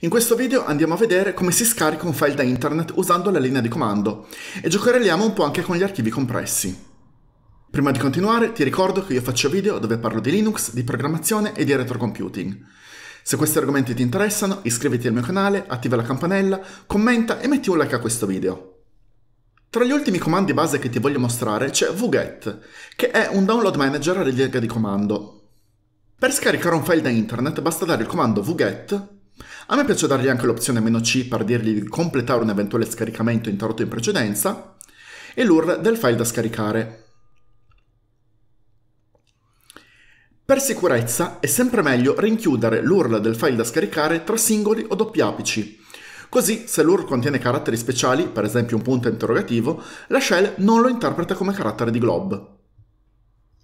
In questo video andiamo a vedere come si scarica un file da internet usando la linea di comando e giocherelliamo un po' anche con gli archivi compressi. Prima di continuare ti ricordo che io faccio video dove parlo di Linux, di programmazione e di retrocomputing. Se questi argomenti ti interessano iscriviti al mio canale, attiva la campanella, commenta e metti un like a questo video. Tra gli ultimi comandi base che ti voglio mostrare c'è wget, che è un download manager a riga di comando. Per scaricare un file da internet basta dare il comando wget a me piace dargli anche l'opzione meno -C per dirgli di completare un eventuale scaricamento interrotto in precedenza e l'URL del file da scaricare. Per sicurezza è sempre meglio rinchiudere l'URL del file da scaricare tra singoli o doppi apici. Così, se l'URL contiene caratteri speciali, per esempio un punto interrogativo, la shell non lo interpreta come carattere di glob.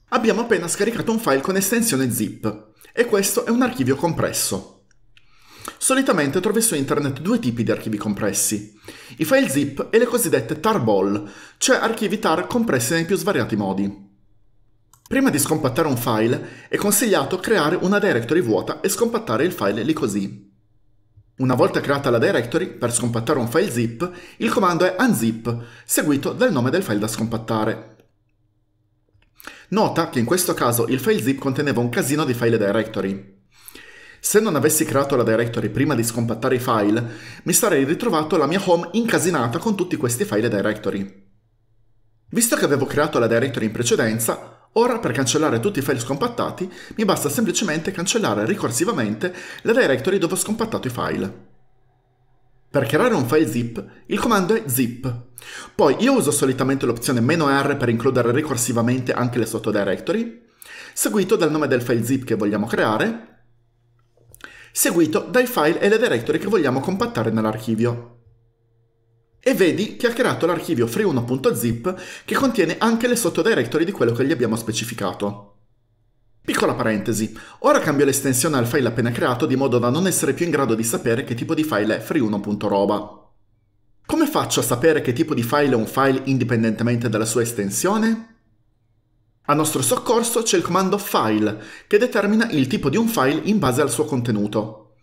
Abbiamo appena scaricato un file con estensione zip, e questo è un archivio compresso. Solitamente trovi su internet due tipi di archivi compressi, i file zip e le cosiddette tarball, cioè archivi tar compressi nei più svariati modi. Prima di scompattare un file è consigliato creare una directory vuota e scompattare il file lì così. Una volta creata la directory, per scompattare un file zip, il comando è unzip, seguito dal nome del file da scompattare. Nota che in questo caso il file zip conteneva un casino di file directory. Se non avessi creato la directory prima di scompattare i file, mi sarei ritrovato la mia home incasinata con tutti questi file directory. Visto che avevo creato la directory in precedenza, Ora per cancellare tutti i file scompattati mi basta semplicemente cancellare ricorsivamente la directory dove ho scompattato i file. Per creare un file zip, il comando è zip. Poi io uso solitamente l'opzione "-r" per includere ricorsivamente anche le sottodirectory, seguito dal nome del file zip che vogliamo creare, seguito dai file e le directory che vogliamo compattare nell'archivio. E vedi che ha creato l'archivio free1.zip che contiene anche le sottodirectory di quello che gli abbiamo specificato. Piccola parentesi, ora cambio l'estensione al file appena creato di modo da non essere più in grado di sapere che tipo di file è free1.roba. Come faccio a sapere che tipo di file è un file indipendentemente dalla sua estensione? A nostro soccorso c'è il comando file, che determina il tipo di un file in base al suo contenuto.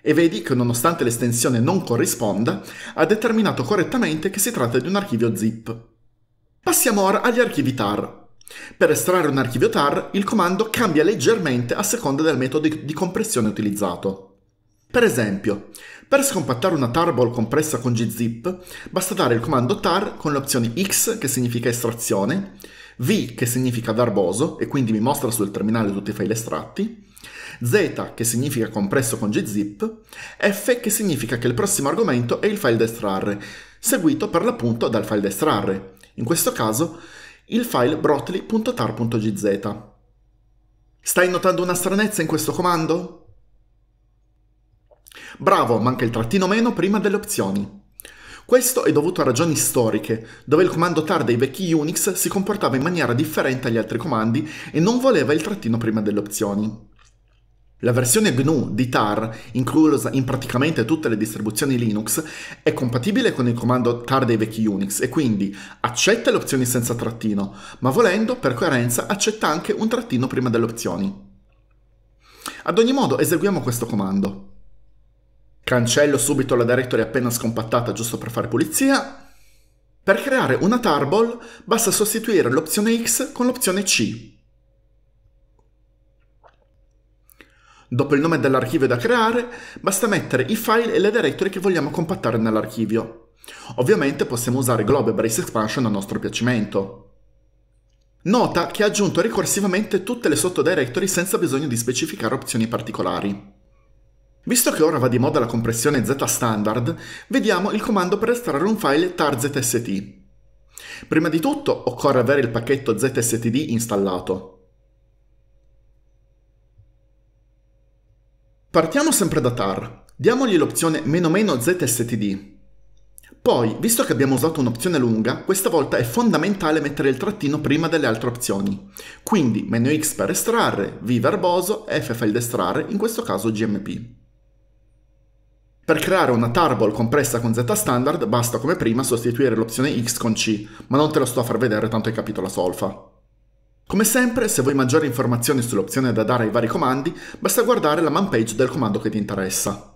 E vedi che nonostante l'estensione non corrisponda, ha determinato correttamente che si tratta di un archivio zip. Passiamo ora agli archivi tar. Per estrarre un archivio tar, il comando cambia leggermente a seconda del metodo di compressione utilizzato. Per esempio, per scompattare una tarball compressa con gzip, basta dare il comando tar con le opzioni x, che significa estrazione, V che significa verboso e quindi mi mostra sul terminale tutti i file estratti, Z che significa compresso con gzip, F che significa che il prossimo argomento è il file da estrarre, seguito per l'appunto dal file da estrarre, in questo caso il file brotli.tar.gz. Stai notando una stranezza in questo comando? Bravo, manca il trattino meno prima delle opzioni. Questo è dovuto a ragioni storiche, dove il comando TAR dei vecchi Unix si comportava in maniera differente agli altri comandi e non voleva il trattino prima delle opzioni. La versione GNU di tar, inclusa in praticamente tutte le distribuzioni Linux, è compatibile con il comando tar dei vecchi Unix e quindi accetta le opzioni senza trattino, ma volendo, per coerenza, accetta anche un trattino prima delle opzioni. Ad ogni modo, eseguiamo questo comando. Cancello subito la directory appena scompattata giusto per fare pulizia. Per creare una tarball basta sostituire l'opzione X con l'opzione C. Dopo il nome dell'archivio da creare, basta mettere i file e le directory che vogliamo compattare nell'archivio. Ovviamente possiamo usare Globe e Brace Expansion a nostro piacimento. Nota che ha aggiunto ricorsivamente tutte le sottodirectory senza bisogno di specificare opzioni particolari. Visto che ora va di moda la compressione Z standard, vediamo il comando per estrarre un file tarzst. Prima di tutto occorre avere il pacchetto zstd installato. Partiamo sempre da tar, diamogli l'opzione "-zstd". Poi, visto che abbiamo usato un'opzione lunga, questa volta è fondamentale mettere il trattino prima delle altre opzioni. Quindi, "-x per estrarre, v verboso, f file da estrarre, in questo caso gmp. Per creare una tarball compressa con Z standard basta come prima sostituire l'opzione X con C, ma non te lo sto a far vedere tanto hai capito la solfa. Come sempre, se vuoi maggiori informazioni sull'opzione da dare ai vari comandi, basta guardare la man page del comando che ti interessa.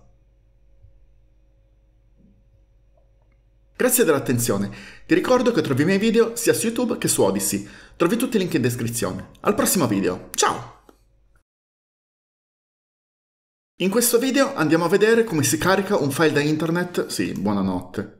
Grazie dell'attenzione, ti ricordo che trovi i miei video sia su YouTube che su Odyssey, trovi tutti i link in descrizione. Al prossimo video, ciao! In questo video andiamo a vedere come si carica un file da internet, sì, buonanotte,